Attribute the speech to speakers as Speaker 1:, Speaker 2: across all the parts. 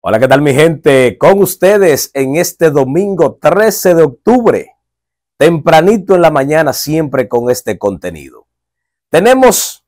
Speaker 1: Hola, ¿qué tal mi gente? Con ustedes en este domingo 13 de octubre, tempranito en la mañana, siempre con este contenido. Tenemos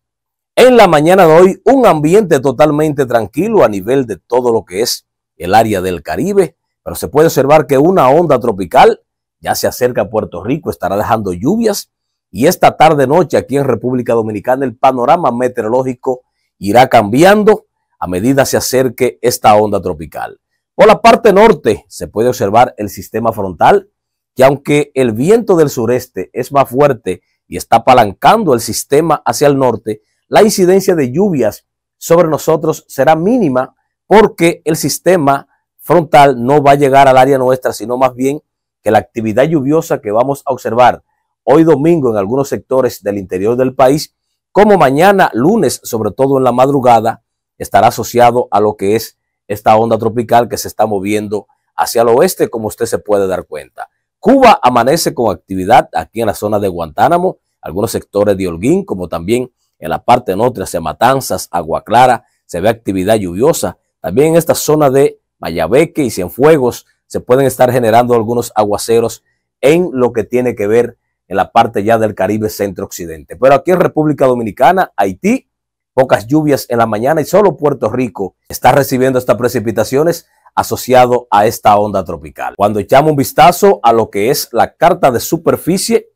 Speaker 1: en la mañana de hoy un ambiente totalmente tranquilo a nivel de todo lo que es el área del Caribe, pero se puede observar que una onda tropical ya se acerca a Puerto Rico, estará dejando lluvias y esta tarde noche aquí en República Dominicana el panorama meteorológico irá cambiando a medida se acerque esta onda tropical. Por la parte norte se puede observar el sistema frontal, que aunque el viento del sureste es más fuerte y está apalancando el sistema hacia el norte, la incidencia de lluvias sobre nosotros será mínima porque el sistema frontal no va a llegar al área nuestra, sino más bien que la actividad lluviosa que vamos a observar hoy domingo en algunos sectores del interior del país, como mañana lunes, sobre todo en la madrugada, estará asociado a lo que es esta onda tropical que se está moviendo hacia el oeste, como usted se puede dar cuenta. Cuba amanece con actividad aquí en la zona de Guantánamo, algunos sectores de Holguín, como también en la parte norte hacia Matanzas, Agua Clara, se ve actividad lluviosa. También en esta zona de Mayabeque y Cienfuegos se pueden estar generando algunos aguaceros en lo que tiene que ver en la parte ya del Caribe centro-occidente. Pero aquí en República Dominicana, Haití, pocas lluvias en la mañana y solo Puerto Rico está recibiendo estas precipitaciones asociado a esta onda tropical. Cuando echamos un vistazo a lo que es la carta de superficie,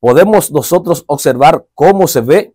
Speaker 1: podemos nosotros observar cómo se ve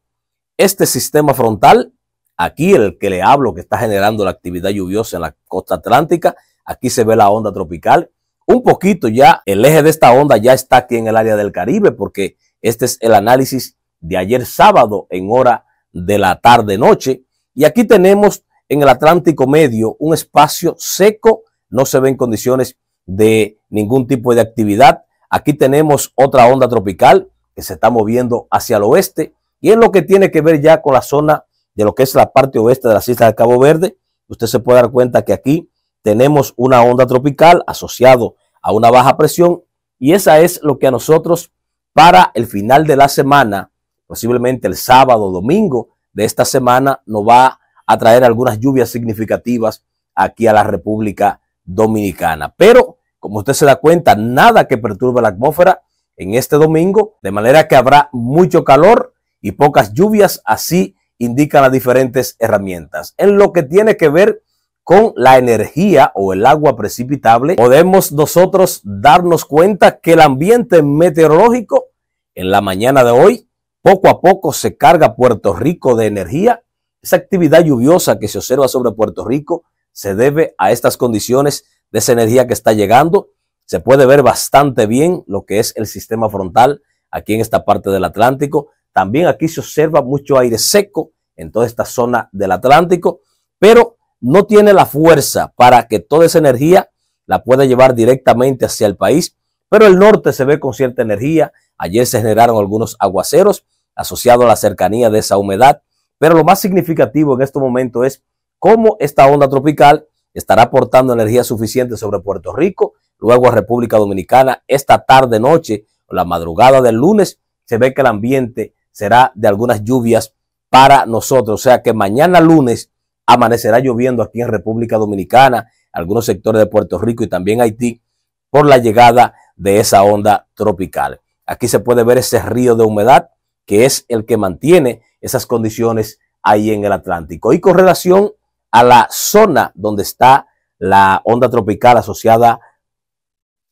Speaker 1: este sistema frontal. Aquí el que le hablo que está generando la actividad lluviosa en la costa atlántica. Aquí se ve la onda tropical. Un poquito ya, el eje de esta onda ya está aquí en el área del Caribe porque este es el análisis de ayer sábado en hora de la tarde-noche. Y aquí tenemos en el Atlántico Medio un espacio seco, no se ven condiciones de ningún tipo de actividad. Aquí tenemos otra onda tropical que se está moviendo hacia el oeste y es lo que tiene que ver ya con la zona de lo que es la parte oeste de las islas de Cabo Verde, usted se puede dar cuenta que aquí tenemos una onda tropical asociado a una baja presión y esa es lo que a nosotros para el final de la semana posiblemente el sábado o domingo de esta semana, nos va a traer algunas lluvias significativas aquí a la República Dominicana. Pero, como usted se da cuenta, nada que perturbe la atmósfera en este domingo, de manera que habrá mucho calor y pocas lluvias, así indican las diferentes herramientas. En lo que tiene que ver con la energía o el agua precipitable, podemos nosotros darnos cuenta que el ambiente meteorológico en la mañana de hoy poco a poco se carga Puerto Rico de energía. Esa actividad lluviosa que se observa sobre Puerto Rico se debe a estas condiciones de esa energía que está llegando. Se puede ver bastante bien lo que es el sistema frontal aquí en esta parte del Atlántico. También aquí se observa mucho aire seco en toda esta zona del Atlántico, pero no tiene la fuerza para que toda esa energía la pueda llevar directamente hacia el país. Pero el norte se ve con cierta energía, Ayer se generaron algunos aguaceros asociados a la cercanía de esa humedad, pero lo más significativo en este momento es cómo esta onda tropical estará aportando energía suficiente sobre Puerto Rico, luego a República Dominicana. Esta tarde, noche o la madrugada del lunes, se ve que el ambiente será de algunas lluvias para nosotros. O sea que mañana lunes amanecerá lloviendo aquí en República Dominicana, algunos sectores de Puerto Rico y también Haití, por la llegada de esa onda tropical. Aquí se puede ver ese río de humedad que es el que mantiene esas condiciones ahí en el Atlántico. Y con relación a la zona donde está la onda tropical asociada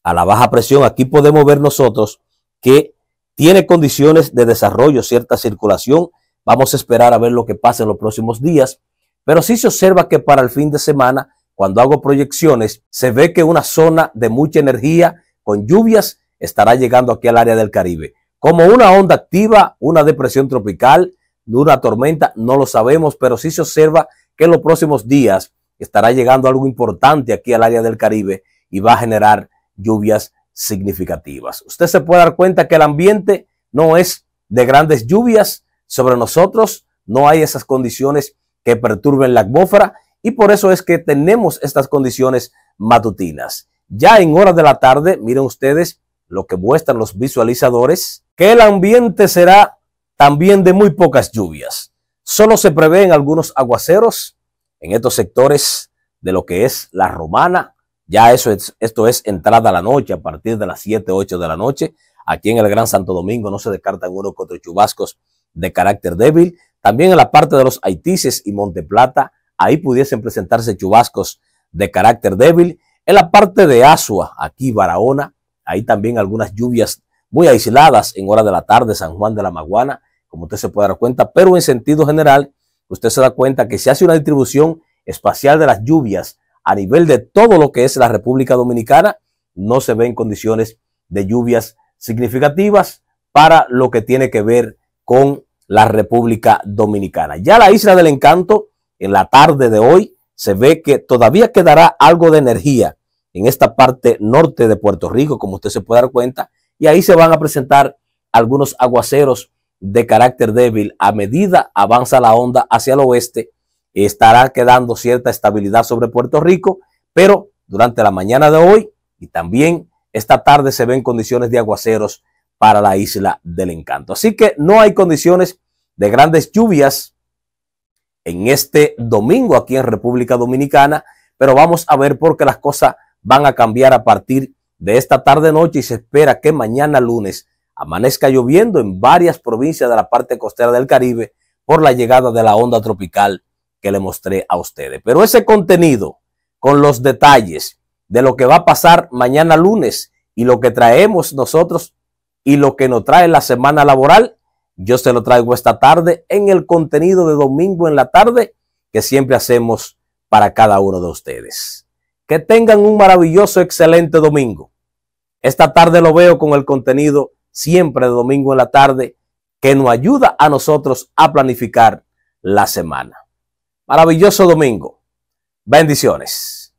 Speaker 1: a la baja presión, aquí podemos ver nosotros que tiene condiciones de desarrollo, cierta circulación. Vamos a esperar a ver lo que pasa en los próximos días. Pero sí se observa que para el fin de semana, cuando hago proyecciones, se ve que una zona de mucha energía, con lluvias estará llegando aquí al área del Caribe. Como una onda activa, una depresión tropical, una tormenta, no lo sabemos, pero sí se observa que en los próximos días estará llegando algo importante aquí al área del Caribe y va a generar lluvias significativas. Usted se puede dar cuenta que el ambiente no es de grandes lluvias sobre nosotros, no hay esas condiciones que perturben la atmósfera y por eso es que tenemos estas condiciones matutinas. Ya en horas de la tarde, miren ustedes, lo que muestran los visualizadores, que el ambiente será también de muy pocas lluvias. Solo se prevén algunos aguaceros en estos sectores de lo que es la romana. Ya eso esto es entrada a la noche, a partir de las 7, 8 de la noche. Aquí en el Gran Santo Domingo no se descartan unos cuatro chubascos de carácter débil. También en la parte de los Haitises y Monte Plata, ahí pudiesen presentarse chubascos de carácter débil. En la parte de Asua, aquí Barahona, hay también algunas lluvias muy aisladas en hora de la tarde, San Juan de la Maguana, como usted se puede dar cuenta, pero en sentido general, usted se da cuenta que se hace una distribución espacial de las lluvias a nivel de todo lo que es la República Dominicana, no se ven condiciones de lluvias significativas para lo que tiene que ver con la República Dominicana. Ya la Isla del Encanto, en la tarde de hoy, se ve que todavía quedará algo de energía en esta parte norte de Puerto Rico, como usted se puede dar cuenta, y ahí se van a presentar algunos aguaceros de carácter débil. A medida avanza la onda hacia el oeste, estará quedando cierta estabilidad sobre Puerto Rico, pero durante la mañana de hoy y también esta tarde se ven condiciones de aguaceros para la isla del encanto. Así que no hay condiciones de grandes lluvias en este domingo aquí en República Dominicana, pero vamos a ver por qué las cosas van a cambiar a partir de esta tarde noche y se espera que mañana lunes amanezca lloviendo en varias provincias de la parte costera del Caribe por la llegada de la onda tropical que le mostré a ustedes. Pero ese contenido con los detalles de lo que va a pasar mañana lunes y lo que traemos nosotros y lo que nos trae la semana laboral, yo se lo traigo esta tarde en el contenido de domingo en la tarde que siempre hacemos para cada uno de ustedes. Que tengan un maravilloso, excelente domingo. Esta tarde lo veo con el contenido siempre de domingo en la tarde que nos ayuda a nosotros a planificar la semana. Maravilloso domingo. Bendiciones.